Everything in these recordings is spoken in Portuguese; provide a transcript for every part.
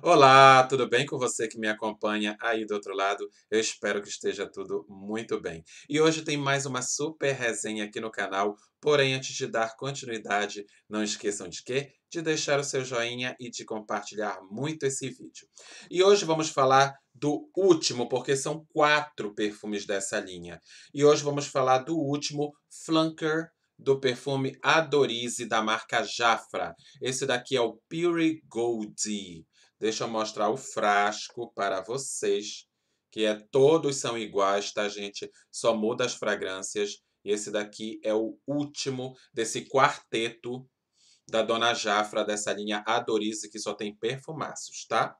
Olá, tudo bem com você que me acompanha aí do outro lado? Eu espero que esteja tudo muito bem. E hoje tem mais uma super resenha aqui no canal. Porém, antes de dar continuidade, não esqueçam de quê? De deixar o seu joinha e de compartilhar muito esse vídeo. E hoje vamos falar do último, porque são quatro perfumes dessa linha. E hoje vamos falar do último, Flunker do perfume Adorize da marca Jafra. Esse daqui é o Pure Goldie. Deixa eu mostrar o frasco para vocês, que é todos são iguais, tá, gente? Só muda as fragrâncias. E esse daqui é o último desse quarteto da Dona Jafra, dessa linha Adorize, que só tem perfumaços, tá?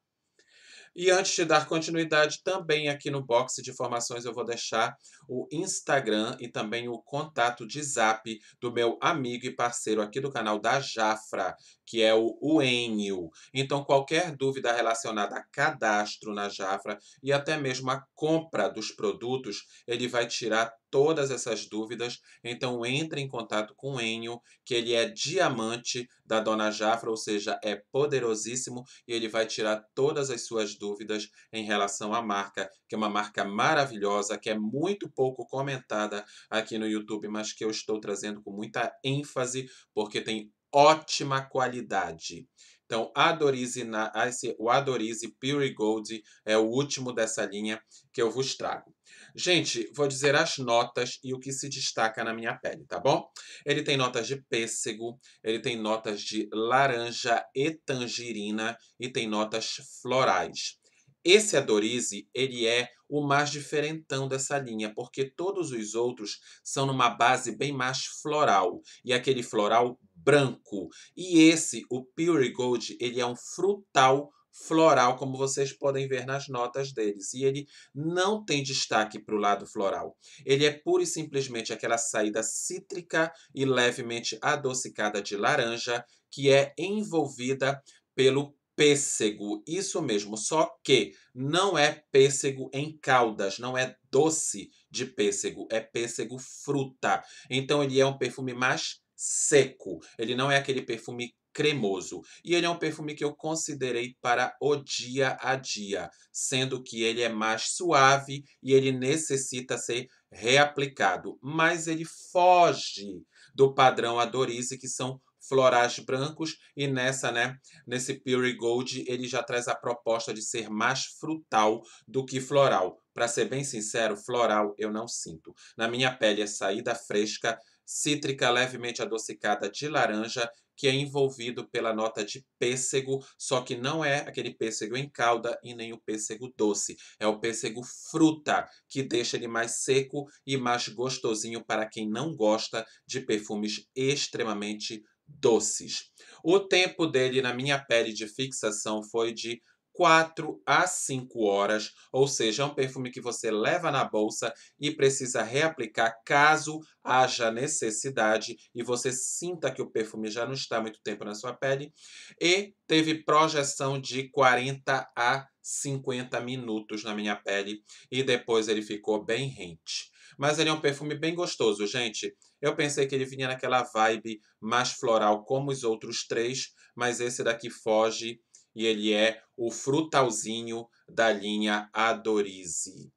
E antes de dar continuidade, também aqui no box de informações eu vou deixar o Instagram e também o contato de zap do meu amigo e parceiro aqui do canal da Jafra, que é o Uenio. Então, qualquer dúvida relacionada a cadastro na Jafra e até mesmo a compra dos produtos, ele vai tirar todas essas dúvidas, então entre em contato com o Enio, que ele é diamante da Dona Jafra, ou seja, é poderosíssimo e ele vai tirar todas as suas dúvidas em relação à marca, que é uma marca maravilhosa, que é muito pouco comentada aqui no YouTube, mas que eu estou trazendo com muita ênfase, porque tem ótima qualidade. Então, Adorize, na, ah, o Adorize Pure Gold é o último dessa linha que eu vos trago. Gente, vou dizer as notas e o que se destaca na minha pele, tá bom? Ele tem notas de pêssego, ele tem notas de laranja e tangerina e tem notas florais. Esse Adorize, ele é o mais diferentão dessa linha, porque todos os outros são numa base bem mais floral. E aquele floral branco. E esse, o Pure Gold, ele é um frutal floral, como vocês podem ver nas notas deles. E ele não tem destaque para o lado floral. Ele é pura e simplesmente aquela saída cítrica e levemente adocicada de laranja que é envolvida pelo pêssego. Isso mesmo, só que não é pêssego em caldas, não é doce de pêssego, é pêssego fruta. Então ele é um perfume mais seco. Ele não é aquele perfume cremoso. E ele é um perfume que eu considerei para o dia a dia, sendo que ele é mais suave e ele necessita ser reaplicado, mas ele foge do padrão Adorize, que são florais brancos e nessa, né, nesse Pure Gold ele já traz a proposta de ser mais frutal do que floral. Para ser bem sincero, floral eu não sinto. Na minha pele é saída fresca, cítrica levemente adocicada de laranja, que é envolvido pela nota de pêssego, só que não é aquele pêssego em calda e nem o pêssego doce. É o pêssego fruta, que deixa ele mais seco e mais gostosinho para quem não gosta de perfumes extremamente doces. O tempo dele na minha pele de fixação foi de 4 a 5 horas, ou seja, é um perfume que você leva na bolsa e precisa reaplicar caso haja necessidade e você sinta que o perfume já não está muito tempo na sua pele. E teve projeção de 40 a 50 minutos na minha pele e depois ele ficou bem rente. Mas ele é um perfume bem gostoso, gente. Eu pensei que ele vinha naquela vibe mais floral, como os outros três, mas esse daqui foge e ele é o frutalzinho da linha Adorize.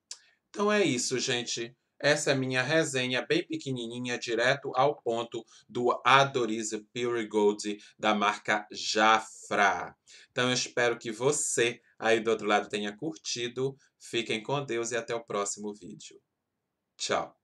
Então é isso, gente. Essa é a minha resenha bem pequenininha, direto ao ponto do Adorize Pure Gold da marca Jafra. Então eu espero que você aí do outro lado tenha curtido. Fiquem com Deus e até o próximo vídeo. Tchau.